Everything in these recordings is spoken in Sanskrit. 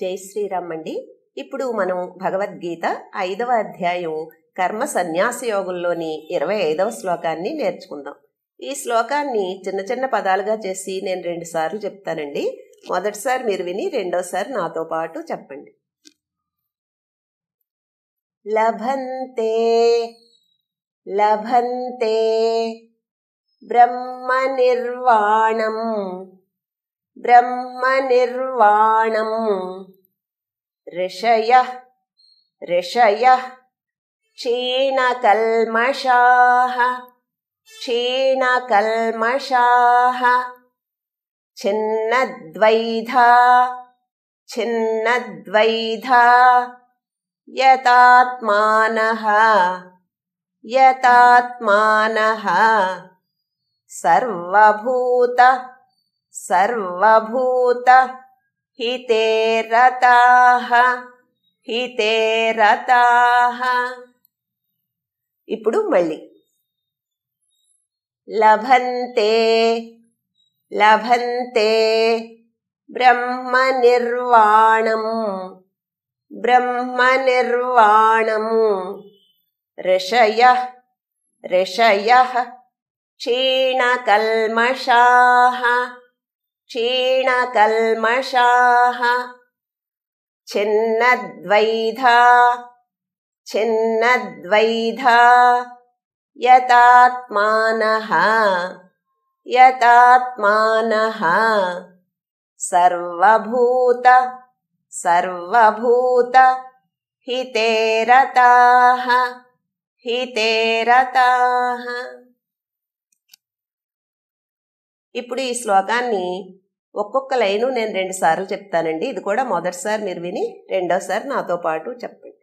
జై శ్రీరామ్ అండి ఇప్పుడు మనం భగవద్గీత ఐదవ అధ్యాయం కర్మ సన్యాస యోగంలోని ఇరవై ఐదవ శ్లోకాన్ని నేర్చుకుందాం ఈ శ్లోకాన్ని చిన్న చిన్న పదాలుగా చేసి నేను రెండు సార్లు చెప్తానండి మొదటిసారి మీరు విని రెండోసారి నాతో పాటు చెప్పండి లభంతే లభంతే బ్రహ్మ నిర్వాణం ब्रह्मनिर्वाणम् ऋषयः ऋषयः क्षीणकल्मषाः क्षीणकल्मषाः छिन्नद्वैधा छिन्नद्वैधा यतात्मानः यतात्मानः सर्वभूत सर्वभूत हिते हिते रताः हितेरताः मल्ली लभन्ते लभन्ते ब्रह्मनिर्वाणम् ब्रह्मनिर्वाणम् ऋषयः ऋषयः क्षीणकल्मषाः क्षीणकल्मषाः छिन्नद्वैधा छिन्नद्वैधा यतात्मानः यतात्मानः सर्वभूत सर्वभूत हितेरताः हितेरताः ఇప్పుడు ఈ శ్లోకాన్ని ఒక్కొక్క లైను నేను రెండు సార్లు చెప్తానండి ఇది కూడా మొదటిసారి మీరు విని రెండోసారి నాతో పాటు చెప్పండి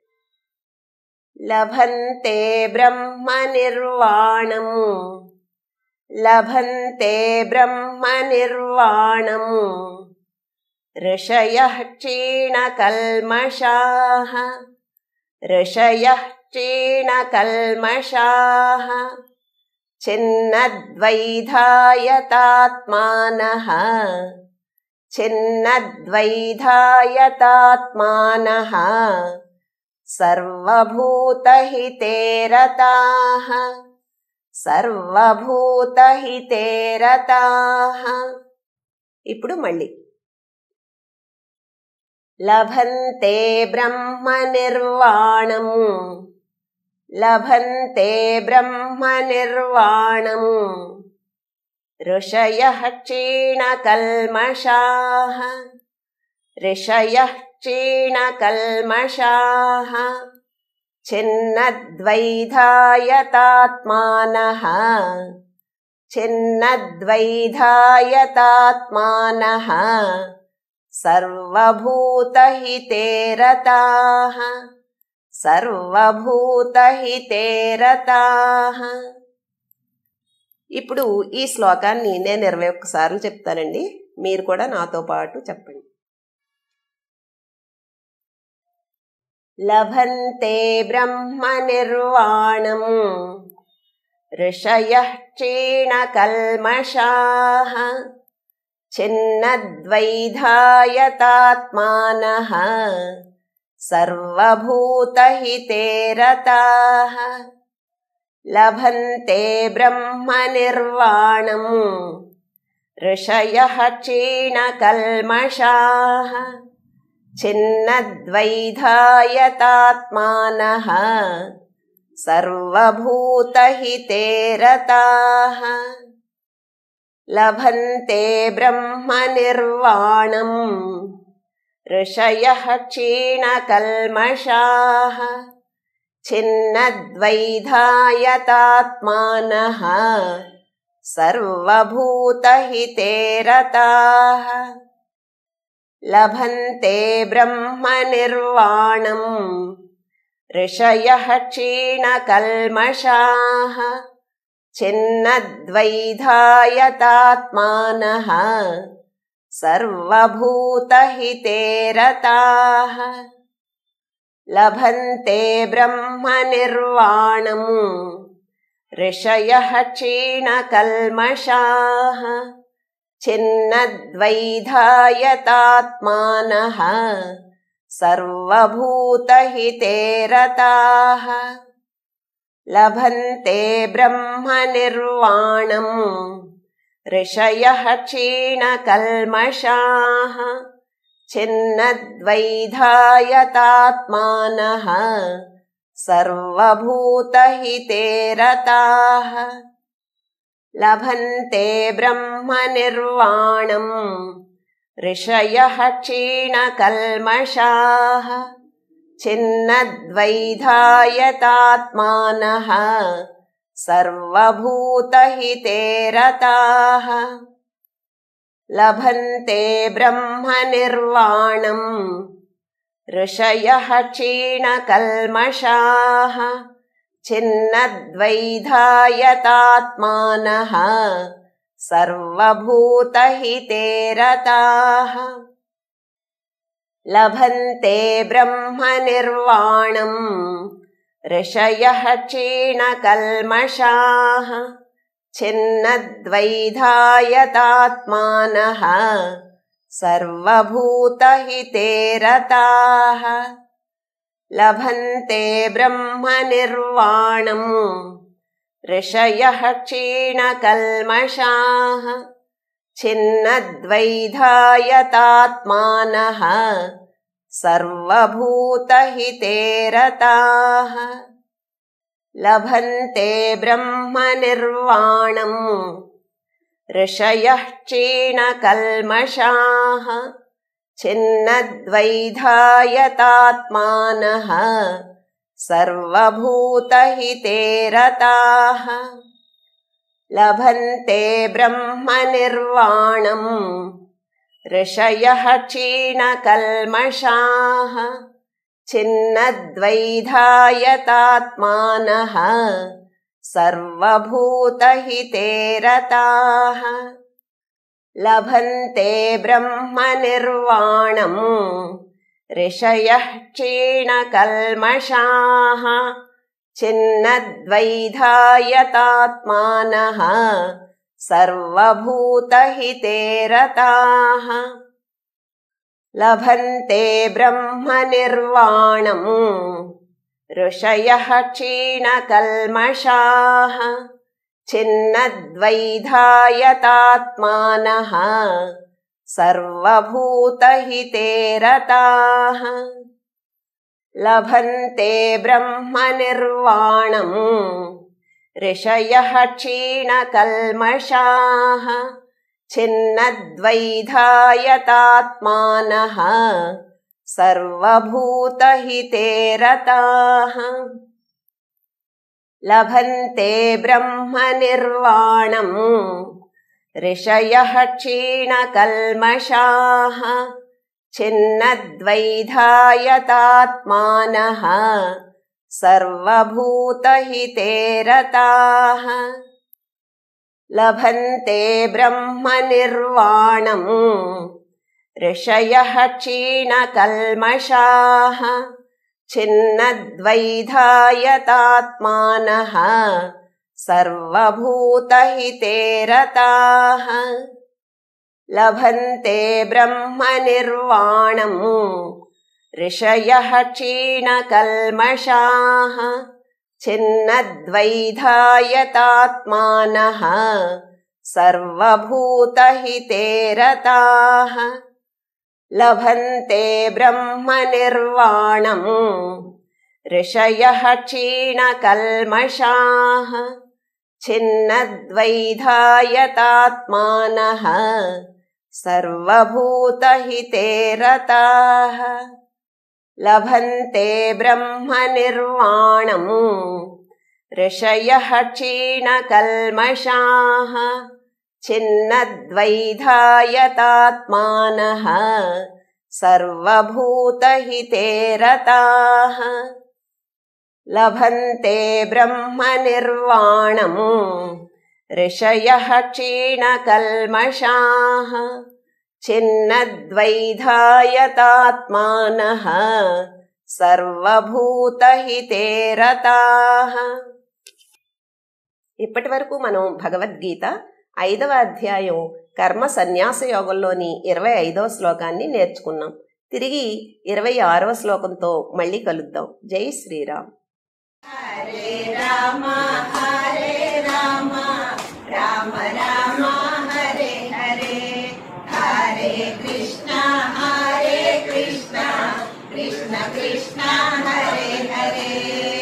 లభంతే బ్రహ్మ నిర్వాణం లభంతే బ్రహ్మ నిర్వాణం ऋषय ఋషయ క్షీణ కల్మషా छिन्नद्वैधायतात्मानः छिन्नद्वैधायतात्मानः सर्वभूतहिते रताः सर्वभूतहिते रताः मल्लि लभन्ते ब्रह्मनिर्वाणम् लभन्ते ब्रह्म निर्वाणम् ऋषयः क्षीणकल्मषाः छिन्नद्वैधायतात्मानः छिन्नद्वैधायतात्मानः सर्वभूतहिते रताः సర్వభూతహితేరతాహ ఇప్పుడు ఈ శ్లోకాన్ని నేను ఇరవై ఒక్కసార్లు చెప్తానండి మీరు కూడా నాతో పాటు చెప్పండి లభంతే బ్రహ్మ నిర్వాణం ఋషయ క్షీణకల్మషా చిన్నద్వైధాయతాత్మాన सर्वभूतहितेरताः रताः लभन्ते ब्रह्म निर्वाणम् ऋषयः क्षीणकल्मषाः छिन्नद्वैधायतात्मानः सर्वभूतहिते रताः लभन्ते ब्रह्म निर्वाणम् ऋषयः क्षीणकल्मषाः छिन्नद्वैधायतात्मानः सर्वभूतहिते रताः लभन्ते ब्रह्मनिर्वाणम् ऋषयः क्षीणकल्मषाः चिन्नद्वैधायतात्मानः रताः लभन्ते ब्रह्म निर्वाणम् ऋषयः क्षीणकल्मषाः छिन्नद्वैधायतात्मानः सर्वभूतहितेरताः लभन्ते ब्रह्मनिर्वाणम् ऋषयः क्षीणकल्मषाः चिन्नद्वैधायतात्मानः सर्वभूतहिते रताः लभन्ते ब्रह्मनिर्वाणम् ऋषयः क्षीणकल्मषाः चिन्नद्वैधायतात्मानः रताः लभन्ते ब्रह्म निर्वाणम् ऋषयः क्षीणकल्मषाः छिन्नद्वैधायतात्मानः सर्वभूतहिते रताः लभन्ते ब्रह्मनिर्वाणम् ऋषयः क्षीणकल्मषाः छिन्नद्वैधायतात्मानः सर्वभूतहिते रताः लभन्ते ब्रह्मनिर्वाणम् ऋषयः क्षीणकल्मषाः छिन्नद्वैधायतात्मानः सर्वभूतहितेरताः लभन्ते ब्रह्म निर्वाणम् ऋषयः क्षीणकल्मषाः छिन्नद्वैधायतात्मानः सर्वभूत लभन्ते ब्रह्म निर्वाणम् ऋषयः क्षीणकल्मषाः चिन्नद्वैधायतात्मानः सर्वभूतहितेरताः लभन्ते ब्रह्मनिर्वाणम् ऋषयः क्षीणकल्मषाः चिन्नद्वैधायतात्मानः रताः लभन्ते ब्रह्मनिर्वाणम् ऋषयः क्षीणकल्मषाः छिन्नद्वैधायतात्मानः सर्वभूतहितेरताः लभन्ते ब्रह्मनिर्वाणम् ऋषयः क्षीणकल्मषाः छिन्नद्वैधायतात्मानः सर्वभूतहिते रताः लभन्ते ब्रह्मनिर्वाणम् ऋषयः क्षीणकल्मषाः छिन्नद्वैधायतात्मानः सर्वभूतहितेरताः लभन्ते ब्रह्म निर्वाणम् ऋषयः क्षीणकल्मषाः छिन्नद्वैधायतात्मानः सर्वभूतहितेरताः लभन्ते ब्रह्म निर्वाणम् ऋषयः क्षीणकल्मषाः छिन्नद्वैधायतात्मानः सर्वभूतहिते रताः लभन्ते ब्रह्मनिर्वाणम् ऋषयः क्षीणकल्मषाः छिन्नद्वैधायतात्मानः सर्वभूतहिते रताः लभन्ते ब्रह्म ऋषयः क्षीणकल्मषाः छिन्नद्वैधायतात्मानः सर्वभूतहिते रताः लभन्ते ब्रह्म निर्वाणमु ऋषयः क्षीणकल्मषाः छिन्नद्वैधायतात्मानः సర్వభూతహితే ఇప్పటి వరకు మనం భగవద్గీత ఐదవ అధ్యాయం కర్మ సన్యాస యోగంలోని ఇరవై ఐదవ శ్లోకాన్ని నేర్చుకున్నాం తిరిగి ఇరవై ఆరవ శ్లోకంతో మళ్ళీ కలుద్దాం జై Sriram Hare Ram Hare Ram Ram Ram Krishna Hare Hare